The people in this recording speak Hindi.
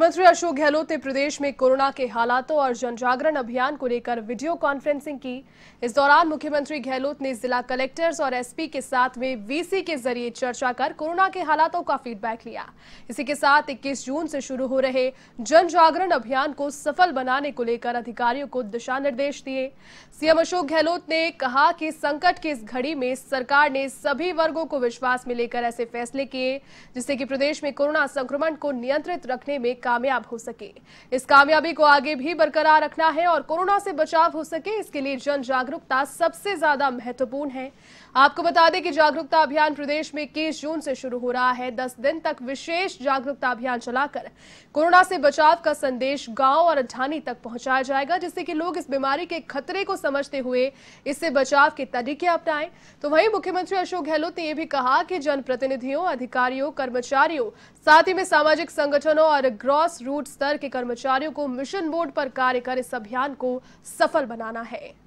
मुख्यमंत्री अशोक गहलोत ने प्रदेश में कोरोना के हालातों और जनजागरण अभियान को लेकर वीडियो कॉन्फ्रेंसिंग की इस दौरान मुख्यमंत्री गहलोत ने जिला कलेक्टर्स और एसपी के साथ में वीसी के जरिए चर्चा कर कोरोना के हालातों का फीडबैक लिया इसी के साथ 21 जून से शुरू हो रहे जन जागरण अभियान को सफल बनाने को लेकर अधिकारियों को दिशा निर्देश दिए सीएम अशोक गहलोत ने कहा कि संकट की इस घड़ी में सरकार ने सभी वर्गो को विश्वास में लेकर ऐसे फैसले किए जिससे की प्रदेश में कोरोना संक्रमण को नियंत्रित रखने में कामयाब हो सके इस कामयाबी को आगे भी बरकरार रखना है और कोरोना से बचाव हो सके इसके लिए जन जागरूकता सबसे ज्यादा महत्वपूर्ण है आपको बता दें कि जागरूकता अभियान प्रदेश में इक्कीस जून से शुरू हो रहा है दस दिन तक विशेष जागरूकता अभियान चलाकर कोरोना से बचाव का संदेश गांव और अड्डानी तक पहुंचाया जाएगा जिससे कि लोग इस बीमारी के खतरे को समझते हुए इससे बचाव के तरीके अपनाएं तो वहीं मुख्यमंत्री अशोक गहलोत ने यह भी कहा कि जनप्रतिनिधियों अधिकारियों कर्मचारियों साथ ही में सामाजिक संगठनों और ग्रौ ग्रॉस रूट स्तर के कर्मचारियों को मिशन बोर्ड पर कार्य कर इस अभियान को सफल बनाना है